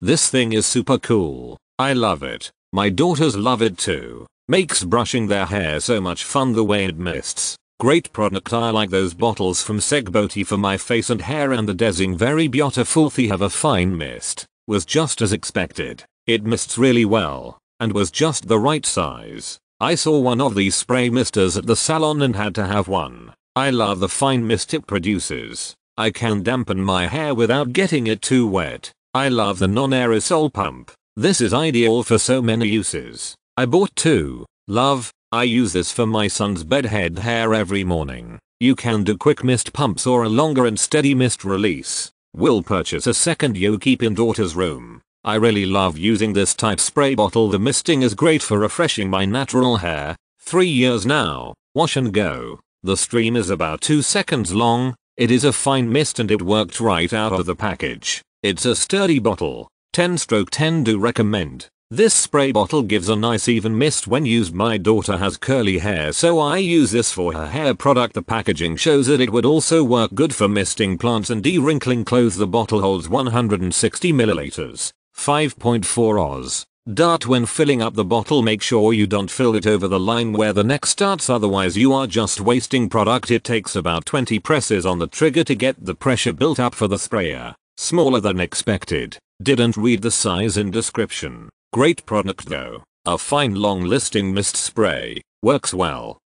This thing is super cool. I love it. My daughters love it too. Makes brushing their hair so much fun the way it mists. Great product I like those bottles from Segboti for my face and hair and the Desing very beautiful they have a fine mist. Was just as expected. It mists really well. And was just the right size. I saw one of these spray misters at the salon and had to have one. I love the fine mist it produces. I can dampen my hair without getting it too wet. I love the non-aerosol pump. This is ideal for so many uses. I bought two. Love, I use this for my son's bedhead hair every morning. You can do quick mist pumps or a longer and steady mist release. Will purchase a second You keep in daughter's room. I really love using this type spray bottle the misting is great for refreshing my natural hair. 3 years now, wash and go. The stream is about 2 seconds long, it is a fine mist and it worked right out of the package. It's a sturdy bottle, 10 stroke 10 do recommend. This spray bottle gives a nice even mist when used. My daughter has curly hair so I use this for her hair product. The packaging shows that it would also work good for misting plants and de-wrinkling clothes. The bottle holds 160 milliliters, 5.4 Oz. Dart when filling up the bottle make sure you don't fill it over the line where the neck starts otherwise you are just wasting product. It takes about 20 presses on the trigger to get the pressure built up for the sprayer. Smaller than expected. Didn't read the size in description. Great product though. A fine long listing mist spray. Works well.